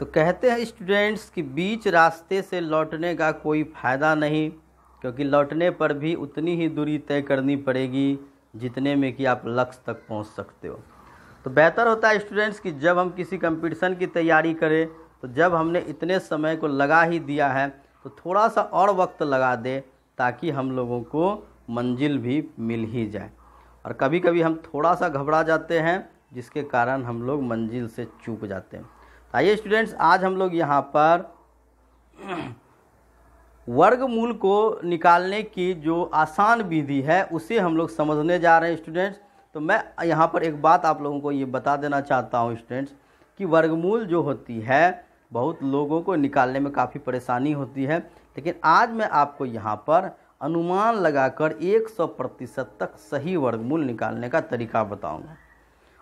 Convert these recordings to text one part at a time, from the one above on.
तो कहते हैं स्टूडेंट्स कि बीच रास्ते से लौटने का कोई फ़ायदा नहीं क्योंकि लौटने पर भी उतनी ही दूरी तय करनी पड़ेगी जितने में कि आप लक्ष्य तक पहुंच सकते हो तो बेहतर होता है स्टूडेंट्स कि जब हम किसी कंपटीशन की तैयारी करें तो जब हमने इतने समय को लगा ही दिया है तो थोड़ा सा और वक्त लगा दे ताकि हम लोगों को मंजिल भी मिल ही जाए और कभी कभी हम थोड़ा सा घबरा जाते हैं जिसके कारण हम लोग मंजिल से चूक जाते हैं आइए स्टूडेंट्स आज हम लोग यहाँ पर वर्गमूल को निकालने की जो आसान विधि है उसे हम लोग समझने जा रहे हैं स्टूडेंट्स तो मैं यहाँ पर एक बात आप लोगों को ये बता देना चाहता हूँ स्टूडेंट्स कि वर्गमूल जो होती है बहुत लोगों को निकालने में काफ़ी परेशानी होती है लेकिन आज मैं आपको यहाँ पर अनुमान लगाकर 100 प्रतिशत तक सही वर्गमूल निकालने का तरीका बताऊंगा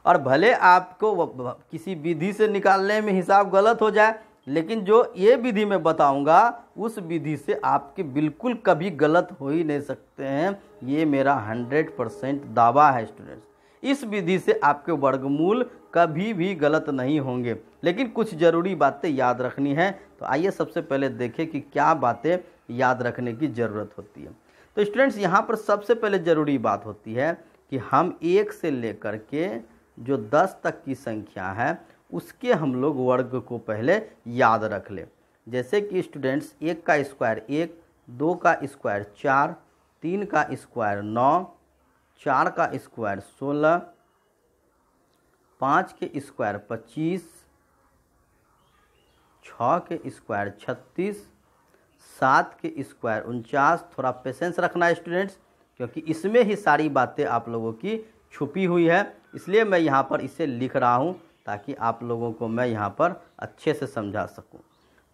और भले आपको किसी विधि से निकालने में हिसाब गलत हो जाए लेकिन जो ये विधि मैं बताऊंगा उस विधि से आपके बिल्कुल कभी गलत हो ही नहीं सकते हैं ये मेरा हंड्रेड परसेंट दावा है स्टूडेंट्स इस विधि से आपके वर्गमूल कभी भी गलत नहीं होंगे लेकिन कुछ ज़रूरी बातें याद रखनी है तो आइए सबसे पहले देखें कि क्या बातें याद रखने की ज़रूरत होती है तो स्टूडेंट्स यहाँ पर सबसे पहले ज़रूरी बात होती है कि हम एक से लेकर के जो दस तक की संख्या है उसके हम लोग वर्ग को पहले याद रख लें जैसे कि स्टूडेंट्स एक का स्क्वायर एक दो का स्क्वायर चार तीन का स्क्वायर नौ चार का स्क्वायर सोलह पाँच के स्क्वायर पच्चीस छः के स्क्वायर छत्तीस सात के स्क्वायर उनचास थोड़ा पेशेंस रखना स्टूडेंट्स क्योंकि इसमें ही सारी बातें आप लोगों की छुपी हुई है इसलिए मैं यहाँ पर इसे लिख रहा हूँ ताकि आप लोगों को मैं यहाँ पर अच्छे से समझा सकूँ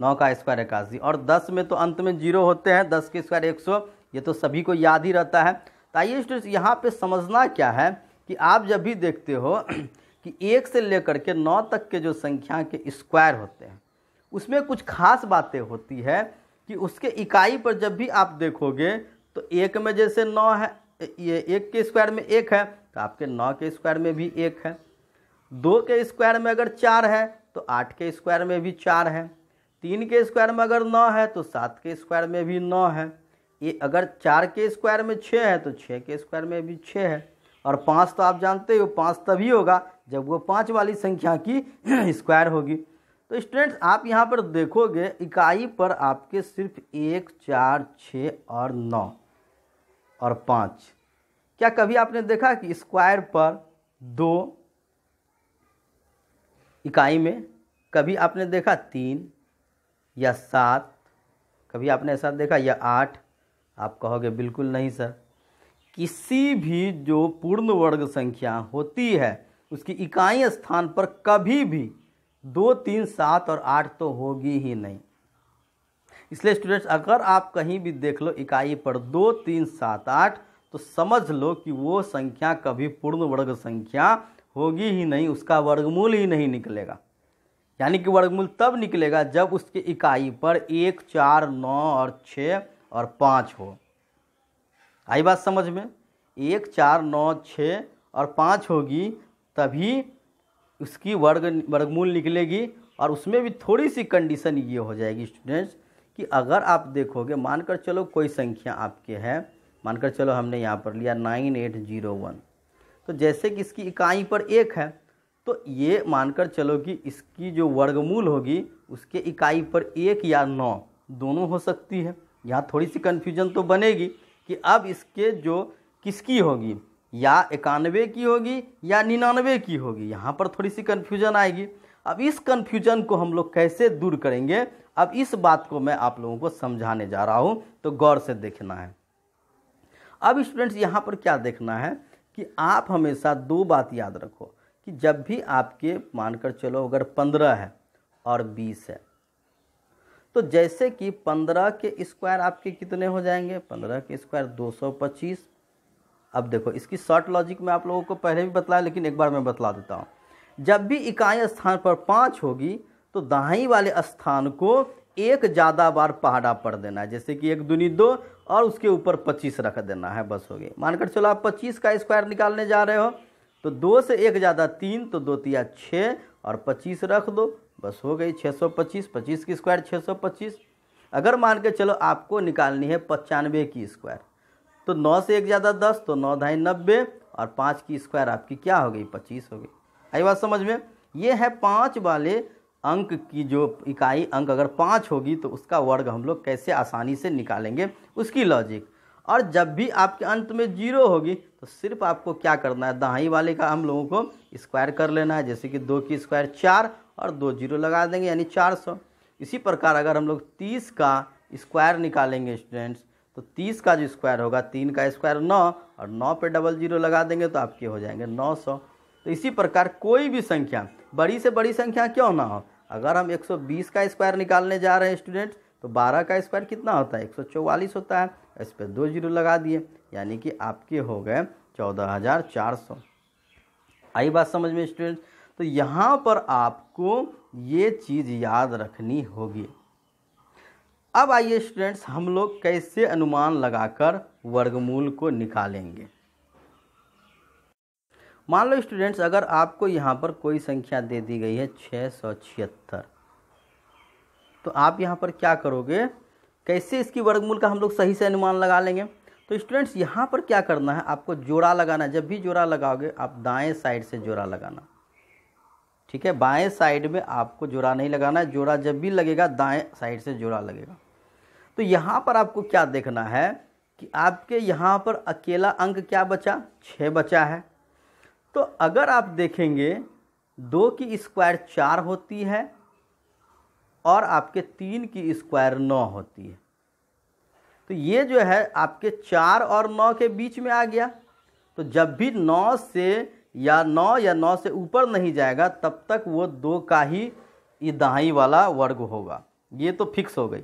नौ का स्क्वायर इक्यासी और दस में तो अंत में जीरो होते हैं दस के स्क्वायर एक सौ ये तो सभी को याद ही रहता है तो आइए स्टूडेंट्स यहाँ पे समझना क्या है कि आप जब भी देखते हो कि एक से लेकर के नौ तक के जो संख्या के स्क्वायर होते हैं उसमें कुछ खास बातें होती है कि उसके इकाई पर जब भी आप देखोगे तो एक में जैसे नौ है ये एक के स्क्वायर में एक है तो आपके नौ के स्क्वायर में भी एक है दो के स्क्वायर में अगर चार है तो आठ के स्क्वायर में भी चार है तीन के स्क्वायर में अगर नौ है तो सात के स्क्वायर में भी नौ है ये अगर चार के स्क्वायर में छः है तो छः के स्क्वायर में भी छः है और पाँच तो आप जानते हो पाँच तभी होगा जब वो पाँच वाली संख्या की स्क्वायर होगी तो स्टूडेंट्स आप यहाँ पर देखोगे इकाई पर आपके सिर्फ एक चार छः और नौ और पाँच क्या कभी आपने देखा कि स्क्वायर पर दो इकाई में कभी आपने देखा तीन या सात कभी आपने ऐसा देखा या आठ आप कहोगे बिल्कुल नहीं सर किसी भी जो पूर्ण वर्ग संख्या होती है उसकी इकाई स्थान पर कभी भी दो तीन सात और आठ तो होगी ही नहीं इसलिए स्टूडेंट्स अगर आप कहीं भी देख लो इकाई पर दो तीन सात आठ तो समझ लो कि वो संख्या कभी पूर्ण वर्ग संख्या होगी ही नहीं उसका वर्गमूल ही नहीं निकलेगा यानी कि वर्गमूल तब निकलेगा जब उसके इकाई पर एक चार नौ और छः और पाँच हो आई बात समझ में एक चार नौ छः और पाँच होगी तभी उसकी वर्ग वर्गमूल निकलेगी और उसमें भी थोड़ी सी कंडीशन ये हो जाएगी स्टूडेंट्स कि अगर आप देखोगे मानकर चलो कोई संख्या आपके है मानकर चलो हमने यहाँ पर लिया नाइन एट जीरो वन तो जैसे कि इसकी इकाई पर एक है तो ये मानकर चलो कि इसकी जो वर्गमूल होगी उसके इकाई पर एक या नौ दोनों हो सकती है यहाँ थोड़ी सी कन्फ्यूजन तो बनेगी कि अब इसके जो किसकी होगी या इक्यानवे की होगी या निन्यानवे की होगी यहाँ पर थोड़ी सी कन्फ्यूजन आएगी अब इस कन्फ्यूजन को हम लोग कैसे दूर करेंगे अब इस बात को मैं आप लोगों को समझाने जा रहा हूँ तो गौर से देखना है अब स्टूडेंट्स यहाँ पर क्या देखना है कि आप हमेशा दो बात याद रखो कि जब भी आपके मानकर चलो अगर पंद्रह है और बीस है तो जैसे कि पंद्रह के स्क्वायर आपके कितने हो जाएंगे पंद्रह के स्क्वायर दो सौ पच्चीस अब देखो इसकी शॉर्ट लॉजिक में आप लोगों को पहले भी बतलाया लेकिन एक बार मैं बतला देता हूँ जब भी इकाई स्थान पर पाँच होगी तो दहाई वाले स्थान को एक ज़्यादा बार पहाड़ा पड़ देना है जैसे कि एक दुनी दो और उसके ऊपर पच्चीस रख देना है बस हो गई मानकर चलो आप पच्चीस का स्क्वायर निकालने जा रहे हो तो दो से एक ज़्यादा तीन तो दो तिया छः और पच्चीस रख दो बस हो गई छः सौ पच्चीस पच्चीस की स्क्वायर छः सौ पच्चीस अगर मान के चलो आपको निकालनी है पचानवे की स्क्वायर तो नौ से एक ज़्यादा दस तो नौ ढाई नब्बे और पाँच की स्क्वायर आपकी क्या हो गई पच्चीस हो गई आई बात समझ में ये है पाँच वाले अंक की जो इकाई अंक अगर पाँच होगी तो उसका वर्ग हम लोग कैसे आसानी से निकालेंगे उसकी लॉजिक और जब भी आपके अंत में जीरो होगी तो सिर्फ आपको क्या करना है दहाई वाले का हम लोगों को स्क्वायर कर लेना है जैसे कि दो की स्क्वायर चार और दो जीरो लगा देंगे यानी चार सौ इसी प्रकार अगर हम लोग तीस का स्क्वायर निकालेंगे स्टूडेंट्स तो तीस का जो स्क्वायर होगा तीन का स्क्वायर नौ और नौ पे डबल जीरो लगा देंगे तो आपके हो जाएंगे नौ सौ तो इसी प्रकार कोई भी संख्या बड़ी से बड़ी संख्या क्यों ना हो अगर हम 120 का स्क्वायर निकालने जा रहे हैं स्टूडेंट तो 12 का स्क्वायर कितना होता है 144 होता है इस पर दो जीरो लगा दिए यानी कि आपके हो गए 14,400 आई बात समझ में स्टूडेंट तो यहाँ पर आपको ये चीज़ याद रखनी होगी अब आइए स्टूडेंट्स हम लोग कैसे अनुमान लगाकर वर्गमूल को निकालेंगे मान लो स्टूडेंट्स अगर आपको यहाँ पर कोई संख्या दे दी गई है छः सौ छिहत्तर तो आप यहाँ पर क्या करोगे कैसे इसकी वर्गमूल का हम लोग सही से अनुमान लगा लेंगे तो स्टूडेंट्स यहाँ पर क्या करना है आपको जोड़ा लगाना जब भी जोड़ा लगाओगे आप दाएं साइड से जोड़ा लगाना ठीक है बाएं साइड में आपको जोड़ा नहीं लगाना है जोड़ा जब भी लगेगा दाएं साइड से जोड़ा लगेगा तो यहाँ पर आपको क्या देखना है कि आपके यहाँ पर अकेला अंक क्या बचा छः बचा है तो अगर आप देखेंगे दो की स्क्वायर चार होती है और आपके तीन की स्क्वायर नौ होती है तो ये जो है आपके चार और नौ के बीच में आ गया तो जब भी नौ से या नौ या नौ से ऊपर नहीं जाएगा तब तक वो दो का ही दहाई वाला वर्ग होगा ये तो फिक्स हो गई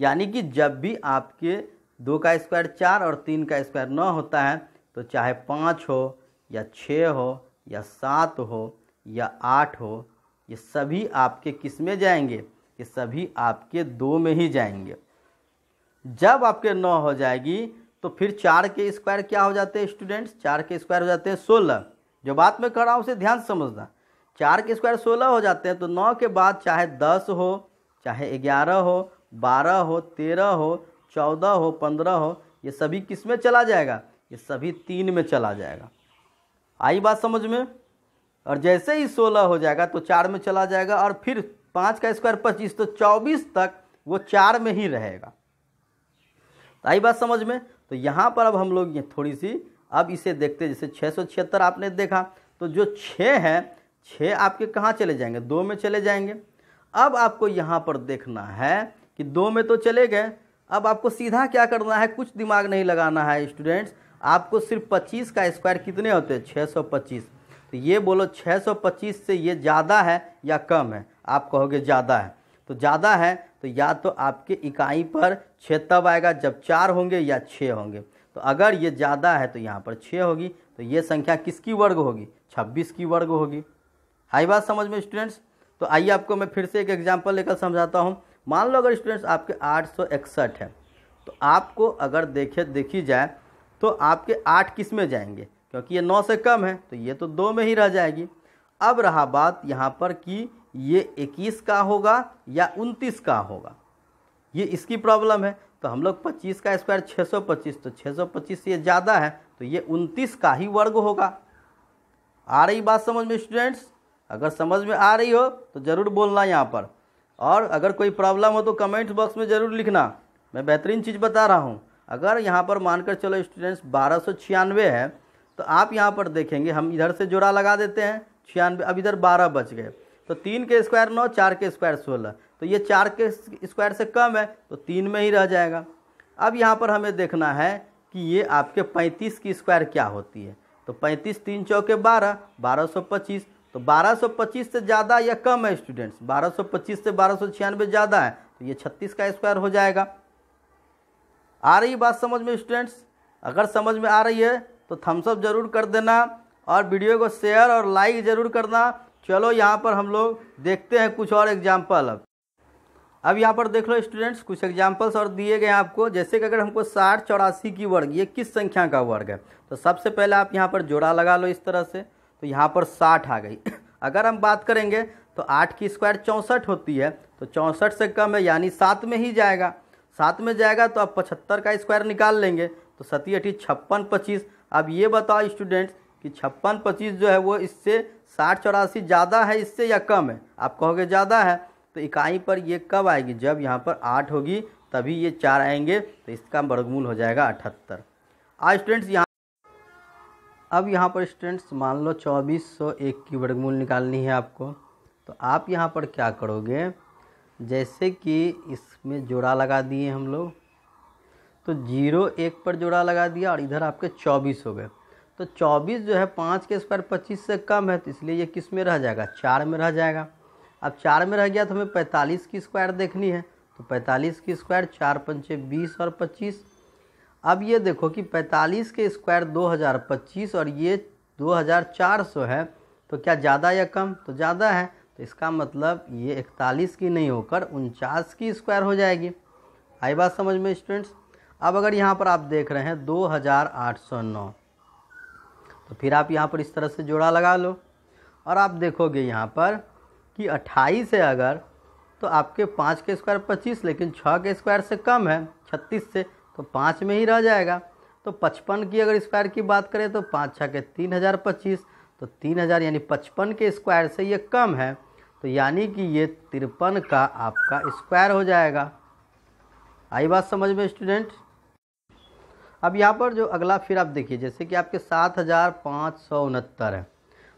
यानी कि जब भी आपके दो का स्क्वायर चार और तीन का स्क्वायर नौ होता है तो चाहे पाँच हो या छः हो या सात हो या आठ हो ये सभी आपके किस में जाएंगे ये सभी आपके दो में ही जाएंगे जब आपके नौ हो जाएगी तो फिर चार के स्क्वायर क्या हो जाते हैं स्टूडेंट्स चार के स्क्वायर हो जाते हैं सोलह जो बात मैं कर रहा हूँ उसे ध्यान समझना चार के स्क्वायर सोलह हो जाते हैं तो नौ के बाद चाहे दस हो चाहे ग्यारह हो बारह हो तेरह हो चौदह हो पंद्रह हो ये सभी किस में चला जाएगा ये सभी तीन में चला जाएगा आई बात समझ में और जैसे ही सोलह हो जाएगा तो चार में चला जाएगा और फिर पाँच का स्क्वायर पच्चीस तो चौबीस तक वो चार में ही रहेगा आई बात समझ में तो यहाँ पर अब हम लोग ये थोड़ी सी अब इसे देखते जैसे छः सौ छिहत्तर आपने देखा तो जो छः हैं छः आपके कहाँ चले जाएंगे दो में चले जाएंगे अब आपको यहाँ पर देखना है कि दो में तो चले गए अब आपको सीधा क्या करना है कुछ दिमाग नहीं लगाना है स्टूडेंट्स आपको सिर्फ पच्चीस का स्क्वायर कितने होते हैं छः सौ पच्चीस तो ये बोलो छः सौ पच्चीस से ये ज़्यादा है या कम है आप कहोगे ज़्यादा है तो ज़्यादा है तो या तो आपके इकाई पर छः तब आएगा जब चार होंगे या छः होंगे तो अगर ये ज़्यादा है तो यहाँ पर छः होगी तो ये संख्या किसकी वर्ग होगी छब्बीस की वर्ग होगी हाई बात समझ में स्टूडेंट्स तो आइए आपको मैं फिर से एक एग्जाम्पल लेकर समझाता हूँ मान लो अगर स्टूडेंट्स आपके आठ है तो आपको अगर देखे देखी जाए तो आपके आठ किस में जाएंगे क्योंकि ये नौ से कम है तो ये तो दो में ही रह जाएगी अब रहा बात यहाँ पर कि ये इक्कीस का होगा या उनतीस का होगा ये इसकी प्रॉब्लम है तो हम लोग पच्चीस का स्क्वायर छः सौ पच्चीस तो छः सौ पच्चीस ये ज़्यादा है तो ये उनतीस का ही वर्ग होगा आ रही बात समझ में स्टूडेंट्स अगर समझ में आ रही हो तो ज़रूर बोलना यहाँ पर और अगर कोई प्रॉब्लम हो तो कमेंट बॉक्स में ज़रूर लिखना मैं बेहतरीन चीज़ बता रहा हूँ अगर यहाँ पर मानकर चलो स्टूडेंट्स बारह है तो आप यहाँ पर देखेंगे हम इधर से जोड़ा लगा देते हैं छियानवे अब इधर बारह बच गए तो तीन के स्क्वायर नौ चार के स्क्वायर सोलह तो ये चार के स्क्वायर से कम है तो तीन में ही रह जाएगा अब यहाँ पर हमें देखना है कि ये आपके पैंतीस की स्क्वायर क्या होती है तो पैंतीस तीन चौके बारह बारह सौ पच्चीस तो बारह सौ पच्चीस से ज़्यादा या कम है स्टूडेंट्स बारह सौ पच्चीस से बारह सौ छियानवे ज़्यादा है तो ये छत्तीस का स्क्वायर हो जाएगा आ रही बात समझ में स्टूडेंट्स अगर समझ में आ रही है तो थम्सअप ज़रूर कर देना और वीडियो को शेयर और लाइक ज़रूर करना चलो यहाँ पर हम लोग देखते हैं कुछ और एग्जाम्पल अब अब यहाँ पर देख लो स्टूडेंट्स कुछ एग्जाम्पल्स और दिए गए आपको जैसे कि अगर हमको साठ चौरासी की वर्ग ये किस संख्या का वर्ग है तो सबसे पहले आप यहाँ पर जोड़ा लगा लो इस तरह से तो यहाँ पर साठ आ गई अगर हम बात करेंगे तो आठ की स्क्वायर चौंसठ होती है तो चौंसठ से कम है यानी सात में ही जाएगा सात में जाएगा तो आप पचहत्तर का स्क्वायर निकाल लेंगे तो सती अठी छप्पन पच्चीस अब ये बताओ स्टूडेंट्स कि छप्पन पच्चीस जो है वो इससे साठ चौरासी ज़्यादा है इससे या कम है आप कहोगे ज़्यादा है तो इकाई पर ये कब आएगी जब यहाँ पर आठ होगी तभी ये चार आएंगे तो इसका वर्गमूल हो जाएगा अठहत्तर आज स्टूडेंट्स यहाँ अब यहाँ पर स्टूडेंट्स मान लो चौबीस सौ एक की वर्गमूल निकालनी है आपको तो आप यहाँ पर क्या करोगे जैसे कि इसमें जोड़ा लगा दिए हम लोग तो जीरो एक पर जोड़ा लगा दिया और इधर आपके चौबीस हो गए तो चौबीस जो है पाँच के स्क्वायर पच्चीस से कम है तो इसलिए ये किस में रह जाएगा चार में रह जाएगा अब चार में रह गया तो हमें पैंतालीस की स्क्वायर देखनी है तो पैंतालीस की स्क्वायर चार पंचे बीस और पच्चीस अब ये देखो कि पैंतालीस के स्क्वायर दो हज़ार पच्चीस और ये दो हज़ार चार सौ है तो क्या ज़्यादा या कम तो ज़्यादा है तो इसका मतलब ये इकतालीस की नहीं होकर उनचास की स्क्वायर हो जाएगी आई बात समझ में स्टूडेंट्स अब अगर यहाँ पर आप देख रहे हैं दो हज़ार आठ सौ नौ तो फिर आप यहाँ पर इस तरह से जोड़ा लगा लो और आप देखोगे यहाँ पर कि अट्ठाईस है अगर तो आपके पाँच के स्क्वायर पच्चीस लेकिन छः के स्क्वायर से कम है छत्तीस से तो पाँच में ही रह जाएगा तो पचपन की अगर स्क्वायर की बात करें तो पाँच छः के तीन हज़ार पच्चीस तो तीन हज़ार यानी पचपन के स्क्वायर से ये कम है तो यानी कि ये तिरपन का आपका स्क्वायर हो जाएगा आई बात समझ में स्टूडेंट अब यहाँ पर जो अगला फिर आप देखिए जैसे कि आपके सात हज़ार पाँच सौ उनहत्तर है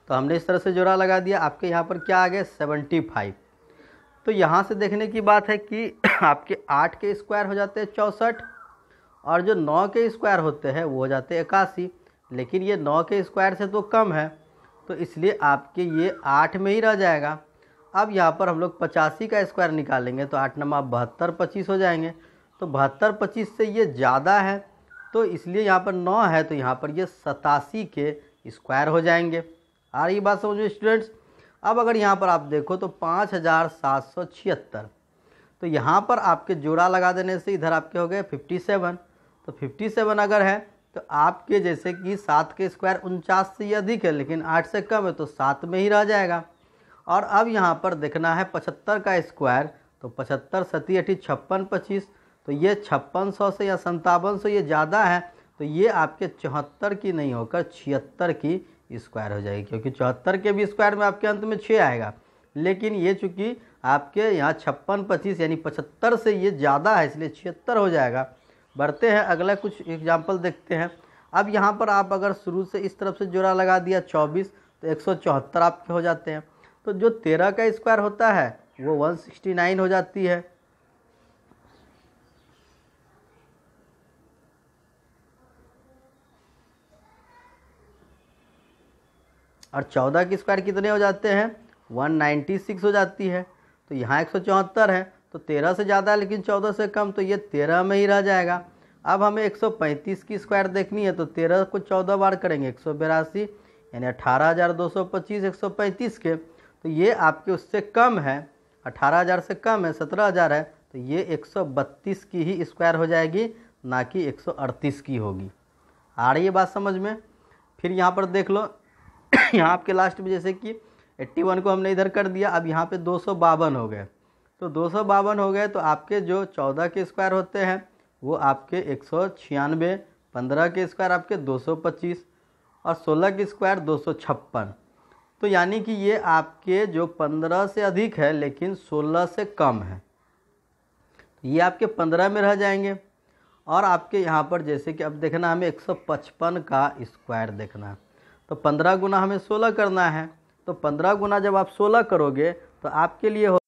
तो हमने इस तरह से जोड़ा लगा दिया आपके यहाँ पर क्या आ गया सेवेंटी फाइव तो यहाँ से देखने की बात है कि आपके आठ के स्क्वायर हो जाते हैं चौंसठ और जो नौ के स्क्वायर होते हैं वो हो जाते हैं इक्यासी लेकिन ये नौ के स्क्वायर से तो कम है तो इसलिए आपके ये आठ में ही रह जाएगा अब यहाँ पर हम लोग पचासी का स्क्वायर निकालेंगे तो आठ नंबर बहत्तर पच्चीस हो जाएंगे तो बहत्तर पच्चीस से ये ज़्यादा है तो इसलिए यहाँ पर नौ है तो यहाँ पर ये सतासी के स्क्वायर हो जाएंगे आ रही बात समझो स्टूडेंट्स अब अगर यहाँ पर आप देखो तो पाँच हज़ार सात सौ छिहत्तर तो यहाँ पर आपके जोड़ा लगा देने से इधर आपके हो गए फिफ्टी सेवन तो फिफ्टी सेवन अगर है तो आपके जैसे कि सात के स्क्वायर उनचास से अधिक है लेकिन आठ से कम है तो सात में ही रह जाएगा और अब यहाँ पर देखना है पचहत्तर का स्क्वायर तो पचहत्तर सती अठी छप्पन पच्चीस तो ये छप्पन सौ से या संतावन सौ ये ज़्यादा है तो ये आपके चौहत्तर की नहीं होकर छिहत्तर की स्क्वायर हो जाएगी क्योंकि चौहत्तर के भी स्क्वायर में आपके अंत में छः आएगा लेकिन ये चूँकि आपके यहाँ छप्पन पच्चीस यानी पचहत्तर से ये ज़्यादा है इसलिए छिहत्तर हो जाएगा बढ़ते हैं अगला कुछ एग्जाम्पल देखते हैं अब यहाँ पर आप अगर शुरू से इस तरफ से जोड़ा लगा दिया चौबीस तो एक आपके हो जाते हैं तो जो तेरह का स्क्वायर होता है वो वन सिक्सटी नाइन हो जाती है और चौदह के स्क्वायर कितने हो जाते हैं वन नाइन्टी सिक्स हो जाती है तो यहाँ एक सौ चौहत्तर है तो तेरह से ज़्यादा है लेकिन चौदह से कम तो ये तेरह में ही रह जाएगा अब हमें एक सौ पैंतीस की स्क्वायर देखनी है तो तेरह को चौदह बार करेंगे एक सौ बिरासी यानी अठारह हज़ार दो सौ पच्चीस एक सौ पैंतीस के तो ये आपके उससे कम है अठारह हज़ार से कम है सत्रह हज़ार है तो ये एक सौ बत्तीस की ही स्क्वायर हो जाएगी ना कि एक सौ अड़तीस की होगी आ रही है बात समझ में फिर यहाँ पर देख लो यहाँ आपके लास्ट में जैसे कि एट्टी वन को हमने इधर कर दिया अब यहाँ पे दो सौ बावन हो गए तो दो सौ बावन हो गए तो आपके जो चौदह के स्क्वायर होते हैं वो आपके एक सौ छियानवे पंद्रह के स्क्वायर आपके दो सौ पच्चीस और सोलह के स्क्वायर दो सौ छप्पन तो यानी कि ये आपके जो पंद्रह से अधिक है लेकिन सोलह से कम है ये आपके पंद्रह में रह जाएंगे और आपके यहाँ पर जैसे कि अब देखना हमें एक सौ पचपन का स्क्वायर देखना है तो पंद्रह गुना हमें सोलह करना है तो पंद्रह गुना जब आप सोलह करोगे तो आपके लिए हो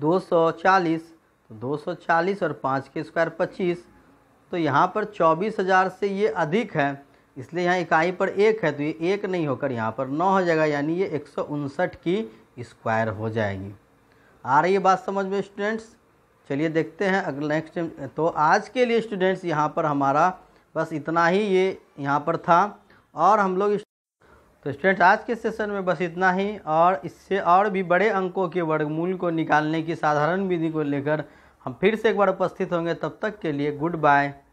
दो सौ चालीस तो दो सौ चालीस और पाँच के स्क्वायर पच्चीस तो यहाँ पर चौबीस हज़ार से ये अधिक है इसलिए यहाँ इकाई पर एक है तो ये एक नहीं होकर यहाँ पर नौ हो जाएगा यानी ये एक की स्क्वायर हो जाएगी आ रही है बात समझ में स्टूडेंट्स चलिए देखते हैं अगर नेक्स्ट तो आज के लिए स्टूडेंट्स यहाँ पर हमारा बस इतना ही ये यहाँ पर था और हम लोग तो स्टूडेंट्स आज के सेशन में बस इतना ही और इससे और भी बड़े अंकों के वर्गमूल को निकालने की साधारण विधि को लेकर हम फिर से एक बार उपस्थित होंगे तब तक के लिए गुड बाय